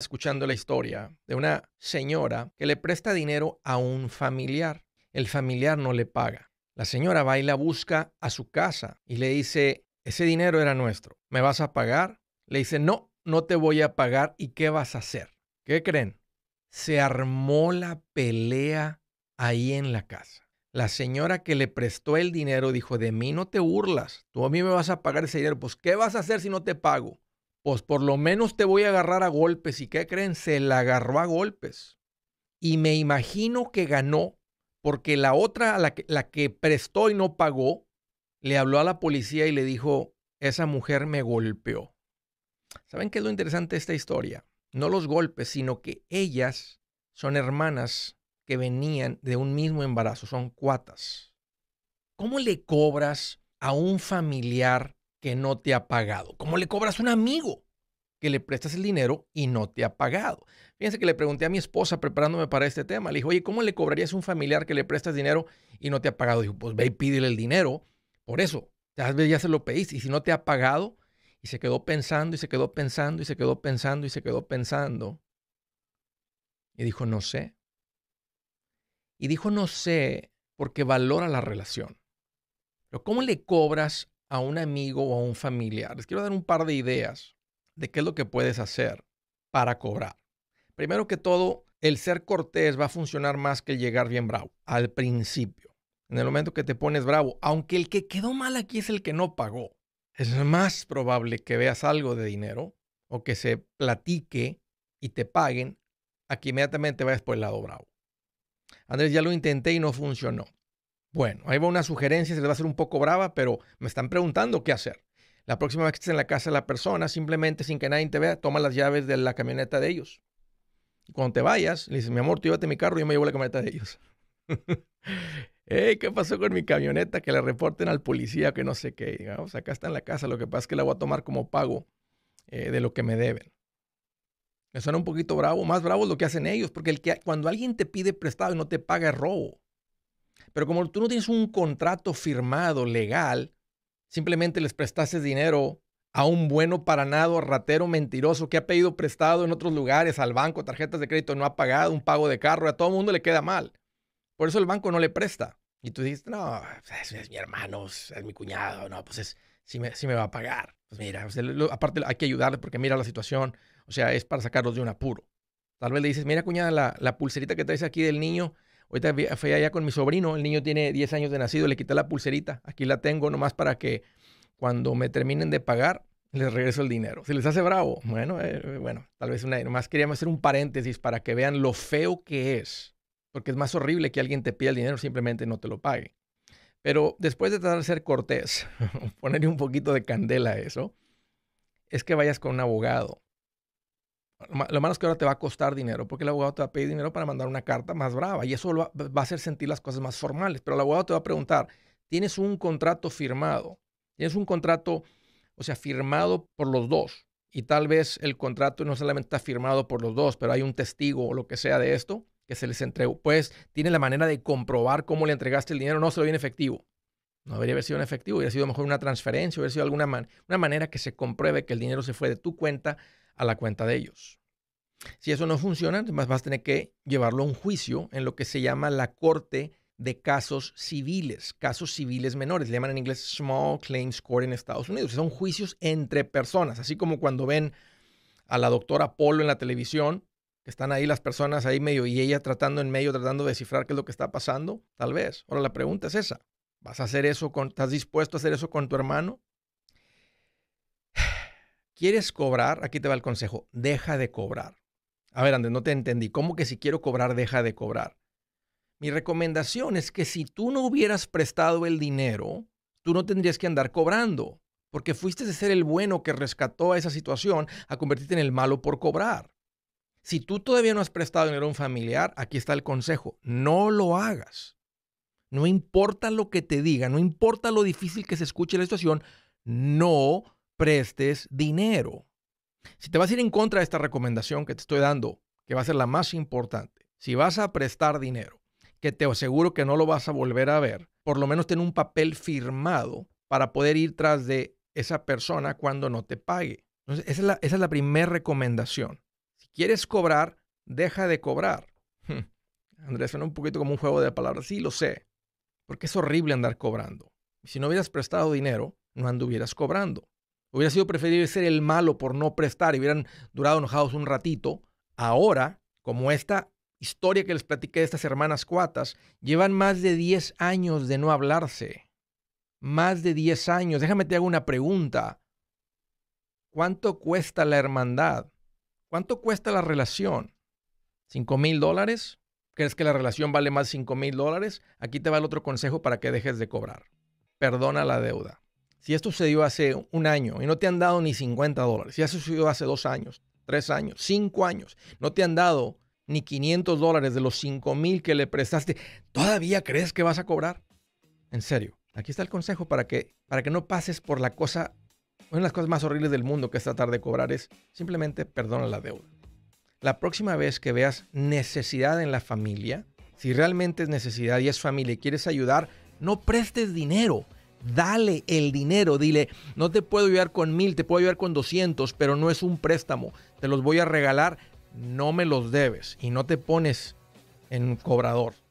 escuchando la historia de una señora que le presta dinero a un familiar. El familiar no le paga. La señora va y la busca a su casa y le dice, ese dinero era nuestro, ¿me vas a pagar? Le dice, no, no te voy a pagar y ¿qué vas a hacer? ¿Qué creen? Se armó la pelea ahí en la casa. La señora que le prestó el dinero dijo, de mí no te burlas, tú a mí me vas a pagar ese dinero, pues ¿qué vas a hacer si no te pago? pues por lo menos te voy a agarrar a golpes. ¿Y qué creen? Se la agarró a golpes. Y me imagino que ganó, porque la otra, la que, la que prestó y no pagó, le habló a la policía y le dijo, esa mujer me golpeó. ¿Saben qué es lo interesante de esta historia? No los golpes, sino que ellas son hermanas que venían de un mismo embarazo, son cuatas. ¿Cómo le cobras a un familiar que no te ha pagado. ¿Cómo le cobras a un amigo que le prestas el dinero y no te ha pagado? Fíjense que le pregunté a mi esposa preparándome para este tema. Le dijo, oye, ¿cómo le cobrarías a un familiar que le prestas dinero y no te ha pagado? Dijo, pues ve y pídele el dinero. Por eso, tal vez ya se lo pedís y si no te ha pagado, y se quedó pensando y se quedó pensando y se quedó pensando y se quedó pensando. Y dijo, no sé. Y dijo, no sé, porque valora la relación. Pero ¿cómo le cobras a un amigo o a un familiar. Les quiero dar un par de ideas de qué es lo que puedes hacer para cobrar. Primero que todo, el ser cortés va a funcionar más que llegar bien bravo al principio. En el momento que te pones bravo, aunque el que quedó mal aquí es el que no pagó, es más probable que veas algo de dinero o que se platique y te paguen aquí inmediatamente vayas por el lado bravo. Andrés, ya lo intenté y no funcionó. Bueno, ahí va una sugerencia, se les va a hacer un poco brava, pero me están preguntando qué hacer. La próxima vez que estés en la casa de la persona, simplemente sin que nadie te vea, toma las llaves de la camioneta de ellos. cuando te vayas, le dices, mi amor, tú llévate mi carro y yo me llevo la camioneta de ellos. ¿qué pasó con mi camioneta? Que le reporten al policía, que no sé qué. sea, acá está en la casa, lo que pasa es que la voy a tomar como pago eh, de lo que me deben. Me suena un poquito bravo, más bravo es lo que hacen ellos, porque el cuando alguien te pide prestado y no te paga es robo. Pero como tú no tienes un contrato firmado legal, simplemente les prestaste dinero a un bueno para nada ratero, mentiroso que ha pedido prestado en otros lugares, al banco, tarjetas de crédito, no ha pagado, un pago de carro, a todo el mundo le queda mal. Por eso el banco no le presta. Y tú dices, no, es, mi hermano, es, mi cuñado, no, pues es, sí, me, va a pagar. Pues mira, aparte hay que ayudarle porque mira la situación, o sea, es para sacarlos de un apuro. Tal vez le dices, mira cuñada, la, la pulserita que traes aquí del niño, Ahorita fui allá con mi sobrino, el niño tiene 10 años de nacido, le quité la pulserita, aquí la tengo nomás para que cuando me terminen de pagar, les regreso el dinero. Si les hace bravo, bueno, eh, eh, bueno, tal vez una, nomás queríamos hacer un paréntesis para que vean lo feo que es, porque es más horrible que alguien te pida el dinero simplemente no te lo pague. Pero después de tratar de ser cortés, ponerle un poquito de candela a eso, es que vayas con un abogado. Lo malo es que ahora te va a costar dinero, porque el abogado te va a pedir dinero para mandar una carta más brava y eso va, a hacer sentir las cosas más formales. Pero el abogado te va a preguntar, ¿tienes un contrato firmado? ¿Tienes un contrato, o sea, firmado por los dos? Y tal vez el contrato no solamente está firmado por los dos, pero hay un testigo o lo que sea de esto que se les entregó. Pues tiene la manera de comprobar cómo le entregaste el dinero, no se lo dio en efectivo. No debería haber sido en efectivo, hubiera sido mejor una transferencia, hubiera sido alguna una manera que se compruebe que el dinero se fue de tu cuenta a la cuenta de ellos. Si eso no funciona, además vas a tener que llevarlo a un juicio en lo que se llama la Corte de Casos Civiles, casos civiles menores, le llaman en inglés Small Claims Court en Estados Unidos. Son juicios entre personas, así como cuando ven a la doctora Polo en la televisión, que están ahí las personas ahí medio y ella tratando en medio, tratando de descifrar qué es lo que está pasando, tal vez. Ahora la pregunta es esa, ¿vas a hacer eso con, estás dispuesto a hacer eso con tu hermano? ¿Quieres cobrar? Aquí te va el consejo. Deja de cobrar. A ver, Andrés, no te entendí. ¿Cómo que si quiero cobrar, deja de cobrar? Mi recomendación es que si tú no hubieras prestado el dinero, tú no tendrías que andar cobrando, porque fuiste de ser el bueno que rescató a esa situación a convertirte en el malo por cobrar. Si tú todavía no has prestado dinero a un familiar, aquí está el consejo. No lo hagas. No importa lo que te diga, no importa lo difícil que se escuche la situación, no prestes dinero. Si te vas a ir en contra de esta recomendación que te estoy dando, que va a ser la más importante, si vas a prestar dinero, que te aseguro que no lo vas a volver a ver, por lo menos ten un papel firmado para poder ir tras de esa persona cuando no te pague. Entonces, esa es la, primera recomendación. Si quieres cobrar, deja de cobrar. Andrés, suena un poquito como un juego de palabras. Sí, lo sé, porque es horrible andar cobrando. Si no hubieras prestado dinero, no anduvieras cobrando. Hubiera sido preferible ser el malo por no prestar y hubieran durado enojados un ratito. Ahora, como esta historia que les platiqué de estas hermanas cuatas, llevan más de 10 años de no hablarse. Más de 10 años. Déjame te hago una pregunta. ¿Cuánto cuesta la hermandad? ¿Cuánto cuesta la relación? ¿Cinco mil dólares? ¿Crees que la relación vale más cinco mil dólares? Aquí te va el otro consejo para que dejes de cobrar. Perdona la deuda si esto sucedió hace un año y no te han dado ni 50 dólares, si ha sucedido hace dos años, tres años, cinco años, no te han dado ni 500 dólares de los 5 mil que le prestaste, ¿todavía crees que vas a cobrar? En serio, aquí está el consejo para que, para que no pases por la cosa, una de las cosas más horribles del mundo que es tratar de cobrar es simplemente perdona la deuda. La próxima vez que veas necesidad en la familia, si realmente es necesidad y es familia y quieres ayudar, no prestes dinero dale el dinero, dile, no te puedo ayudar con mil, te puedo ayudar con 200, pero no es un préstamo, te los voy a regalar, no me los debes y no te pones en cobrador.